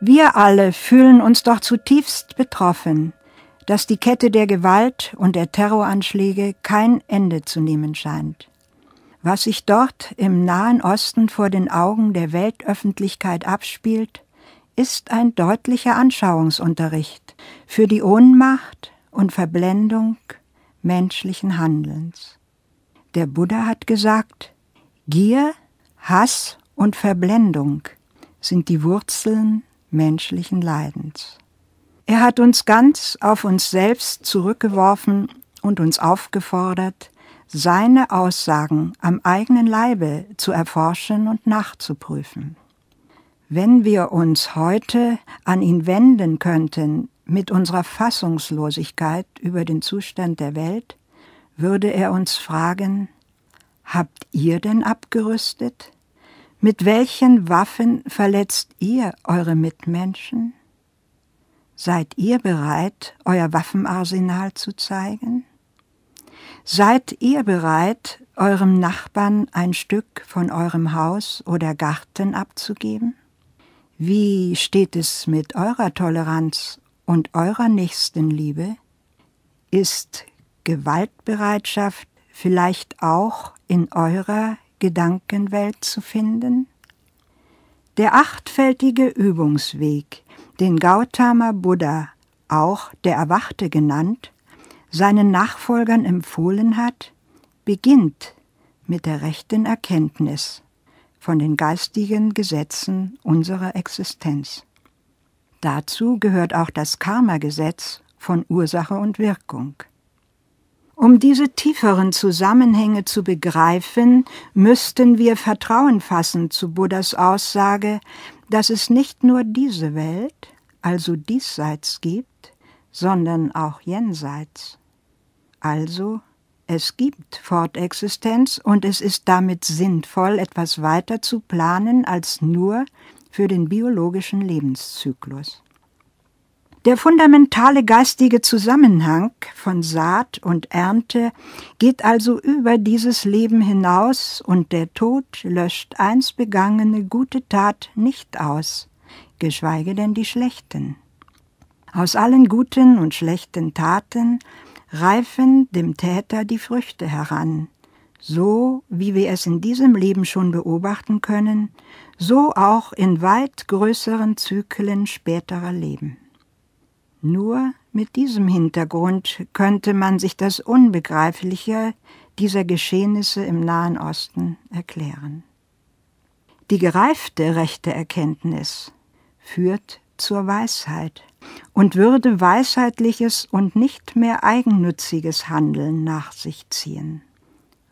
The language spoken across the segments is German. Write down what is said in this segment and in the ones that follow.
Wir alle fühlen uns doch zutiefst betroffen, dass die Kette der Gewalt und der Terroranschläge kein Ende zu nehmen scheint. Was sich dort im Nahen Osten vor den Augen der Weltöffentlichkeit abspielt, ist ein deutlicher Anschauungsunterricht für die Ohnmacht und Verblendung menschlichen Handelns. Der Buddha hat gesagt, Gier, Hass und Verblendung sind die Wurzeln menschlichen Leidens. Er hat uns ganz auf uns selbst zurückgeworfen und uns aufgefordert, seine Aussagen am eigenen Leibe zu erforschen und nachzuprüfen. Wenn wir uns heute an ihn wenden könnten mit unserer Fassungslosigkeit über den Zustand der Welt, würde er uns fragen, habt ihr denn abgerüstet? Mit welchen Waffen verletzt ihr eure Mitmenschen? Seid ihr bereit, euer Waffenarsenal zu zeigen? Seid ihr bereit, eurem Nachbarn ein Stück von eurem Haus oder Garten abzugeben? Wie steht es mit eurer Toleranz und eurer Nächstenliebe? Ist Gewaltbereitschaft vielleicht auch in eurer Gedankenwelt zu finden? Der achtfältige Übungsweg, den Gautama Buddha, auch der Erwachte genannt, seinen Nachfolgern empfohlen hat, beginnt mit der rechten Erkenntnis von den geistigen Gesetzen unserer Existenz. Dazu gehört auch das Karma-Gesetz von Ursache und Wirkung. Um diese tieferen Zusammenhänge zu begreifen, müssten wir Vertrauen fassen zu Buddhas Aussage, dass es nicht nur diese Welt, also diesseits gibt, sondern auch jenseits. Also, es gibt Fortexistenz und es ist damit sinnvoll, etwas weiter zu planen als nur für den biologischen Lebenszyklus. Der fundamentale geistige Zusammenhang von Saat und Ernte geht also über dieses Leben hinaus und der Tod löscht einst begangene gute Tat nicht aus, geschweige denn die schlechten. Aus allen guten und schlechten Taten reifen dem Täter die Früchte heran, so wie wir es in diesem Leben schon beobachten können, so auch in weit größeren Zyklen späterer Leben. Nur mit diesem Hintergrund könnte man sich das Unbegreifliche dieser Geschehnisse im Nahen Osten erklären. Die gereifte rechte Erkenntnis führt zur Weisheit und würde weisheitliches und nicht mehr eigennütziges Handeln nach sich ziehen.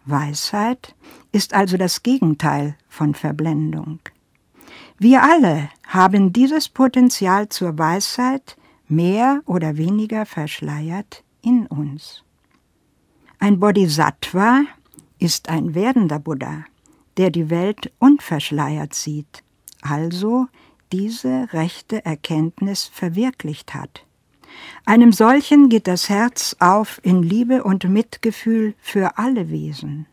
Weisheit ist also das Gegenteil von Verblendung. Wir alle haben dieses Potenzial zur Weisheit, mehr oder weniger verschleiert in uns. Ein Bodhisattva ist ein werdender Buddha, der die Welt unverschleiert sieht, also diese rechte Erkenntnis verwirklicht hat. Einem solchen geht das Herz auf in Liebe und Mitgefühl für alle Wesen.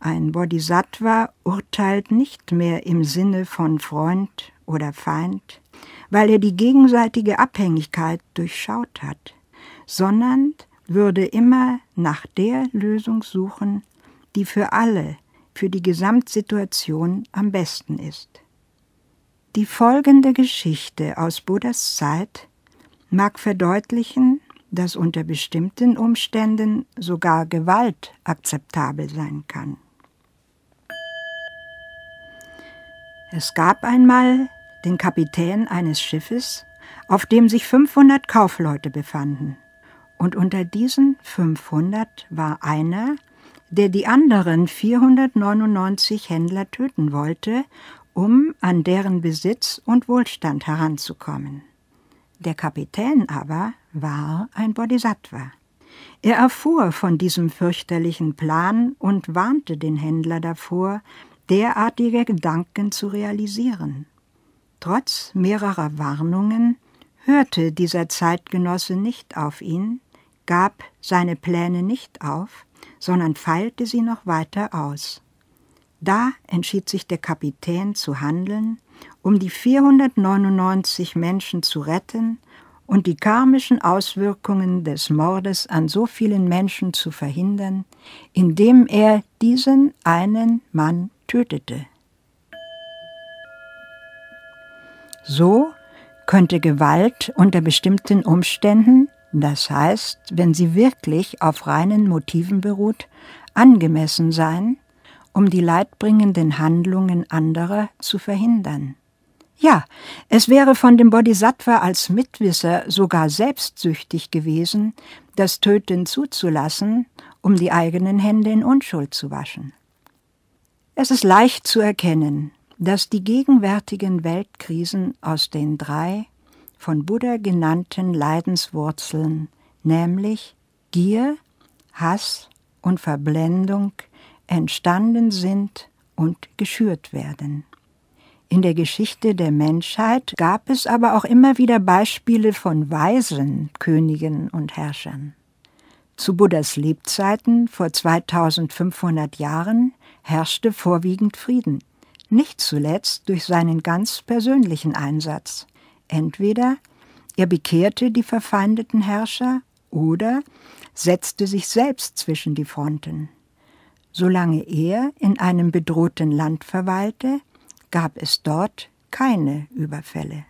Ein Bodhisattva urteilt nicht mehr im Sinne von Freund oder Feind, weil er die gegenseitige Abhängigkeit durchschaut hat, sondern würde immer nach der Lösung suchen, die für alle, für die Gesamtsituation am besten ist. Die folgende Geschichte aus Buddhas Zeit mag verdeutlichen, dass unter bestimmten Umständen sogar Gewalt akzeptabel sein kann. Es gab einmal den Kapitän eines Schiffes, auf dem sich 500 Kaufleute befanden. Und unter diesen 500 war einer, der die anderen 499 Händler töten wollte, um an deren Besitz und Wohlstand heranzukommen. Der Kapitän aber war ein Bodhisattva. Er erfuhr von diesem fürchterlichen Plan und warnte den Händler davor, derartige Gedanken zu realisieren. Trotz mehrerer Warnungen hörte dieser Zeitgenosse nicht auf ihn, gab seine Pläne nicht auf, sondern feilte sie noch weiter aus. Da entschied sich der Kapitän zu handeln, um die 499 Menschen zu retten und die karmischen Auswirkungen des Mordes an so vielen Menschen zu verhindern, indem er diesen einen Mann tötete. So könnte Gewalt unter bestimmten Umständen, das heißt, wenn sie wirklich auf reinen Motiven beruht, angemessen sein, um die leidbringenden Handlungen anderer zu verhindern. Ja, es wäre von dem Bodhisattva als Mitwisser sogar selbstsüchtig gewesen, das Töten zuzulassen, um die eigenen Hände in Unschuld zu waschen. Es ist leicht zu erkennen, dass die gegenwärtigen Weltkrisen aus den drei von Buddha genannten Leidenswurzeln, nämlich Gier, Hass und Verblendung, entstanden sind und geschürt werden. In der Geschichte der Menschheit gab es aber auch immer wieder Beispiele von Weisen, Königen und Herrschern. Zu Buddhas Lebzeiten vor 2500 Jahren herrschte vorwiegend Frieden nicht zuletzt durch seinen ganz persönlichen Einsatz. Entweder er bekehrte die verfeindeten Herrscher oder setzte sich selbst zwischen die Fronten. Solange er in einem bedrohten Land verweilte, gab es dort keine Überfälle.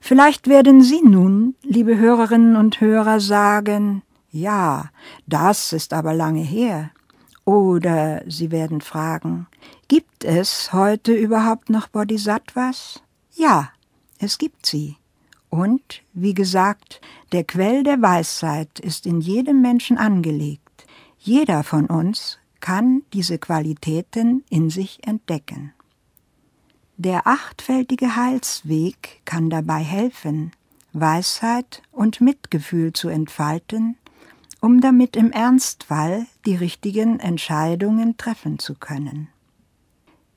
Vielleicht werden Sie nun, liebe Hörerinnen und Hörer, sagen, ja, das ist aber lange her. Oder Sie werden fragen, Gibt es heute überhaupt noch Bodhisattvas? Ja, es gibt sie. Und, wie gesagt, der Quell der Weisheit ist in jedem Menschen angelegt. Jeder von uns kann diese Qualitäten in sich entdecken. Der achtfältige Heilsweg kann dabei helfen, Weisheit und Mitgefühl zu entfalten, um damit im Ernstfall die richtigen Entscheidungen treffen zu können.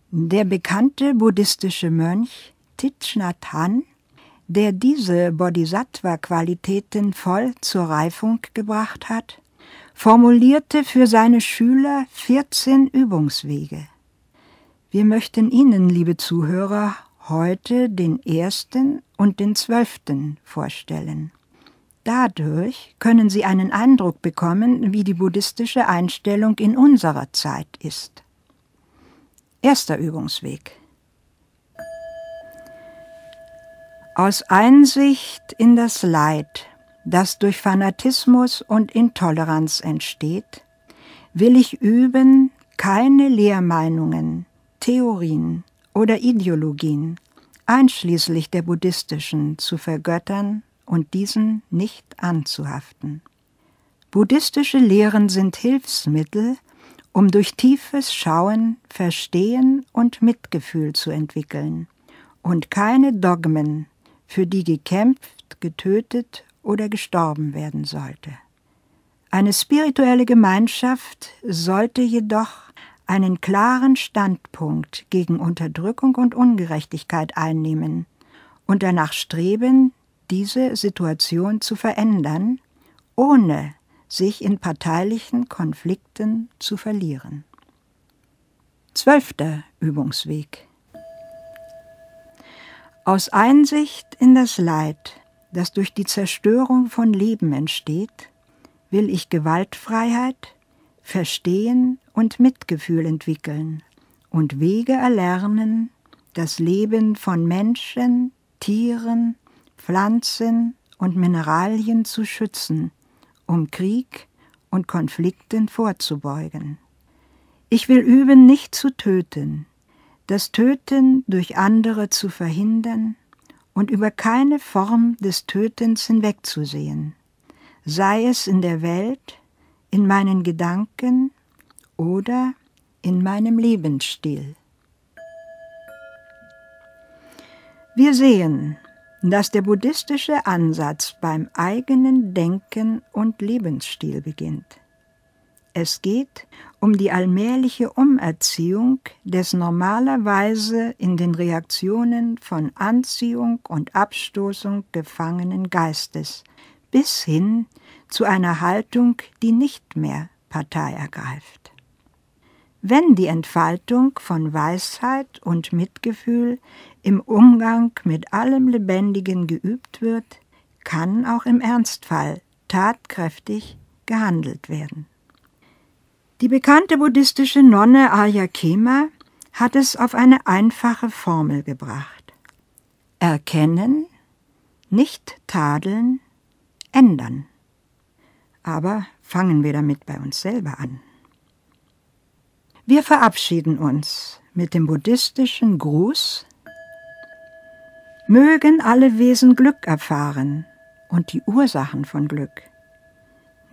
Der bekannte buddhistische Mönch Thich Han, der diese Bodhisattva-Qualitäten voll zur Reifung gebracht hat, formulierte für seine Schüler 14 Übungswege. Wir möchten Ihnen, liebe Zuhörer, heute den ersten und den zwölften vorstellen. Dadurch können Sie einen Eindruck bekommen, wie die buddhistische Einstellung in unserer Zeit ist. Erster Übungsweg. Aus Einsicht in das Leid, das durch Fanatismus und Intoleranz entsteht, will ich üben, keine Lehrmeinungen, Theorien oder Ideologien, einschließlich der buddhistischen, zu vergöttern und diesen nicht anzuhaften. Buddhistische Lehren sind Hilfsmittel, um durch tiefes Schauen Verstehen und Mitgefühl zu entwickeln und keine Dogmen, für die gekämpft, getötet oder gestorben werden sollte. Eine spirituelle Gemeinschaft sollte jedoch einen klaren Standpunkt gegen Unterdrückung und Ungerechtigkeit einnehmen und danach streben, diese Situation zu verändern, ohne sich in parteilichen Konflikten zu verlieren. Zwölfter Übungsweg. Aus Einsicht in das Leid, das durch die Zerstörung von Leben entsteht, will ich Gewaltfreiheit, Verstehen und Mitgefühl entwickeln und Wege erlernen, das Leben von Menschen, Tieren, Pflanzen und Mineralien zu schützen um Krieg und Konflikten vorzubeugen. Ich will üben, nicht zu töten, das Töten durch andere zu verhindern und über keine Form des Tötens hinwegzusehen, sei es in der Welt, in meinen Gedanken oder in meinem Lebensstil. Wir sehen, dass der buddhistische Ansatz beim eigenen Denken und Lebensstil beginnt. Es geht um die allmähliche Umerziehung des normalerweise in den Reaktionen von Anziehung und Abstoßung gefangenen Geistes bis hin zu einer Haltung, die nicht mehr Partei ergreift wenn die Entfaltung von Weisheit und Mitgefühl im Umgang mit allem Lebendigen geübt wird, kann auch im Ernstfall tatkräftig gehandelt werden. Die bekannte buddhistische Nonne Ayakema hat es auf eine einfache Formel gebracht. Erkennen, nicht tadeln, ändern. Aber fangen wir damit bei uns selber an. Wir verabschieden uns mit dem buddhistischen Gruß. Mögen alle Wesen Glück erfahren und die Ursachen von Glück.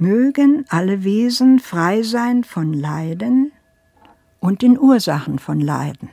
Mögen alle Wesen frei sein von Leiden und den Ursachen von Leiden.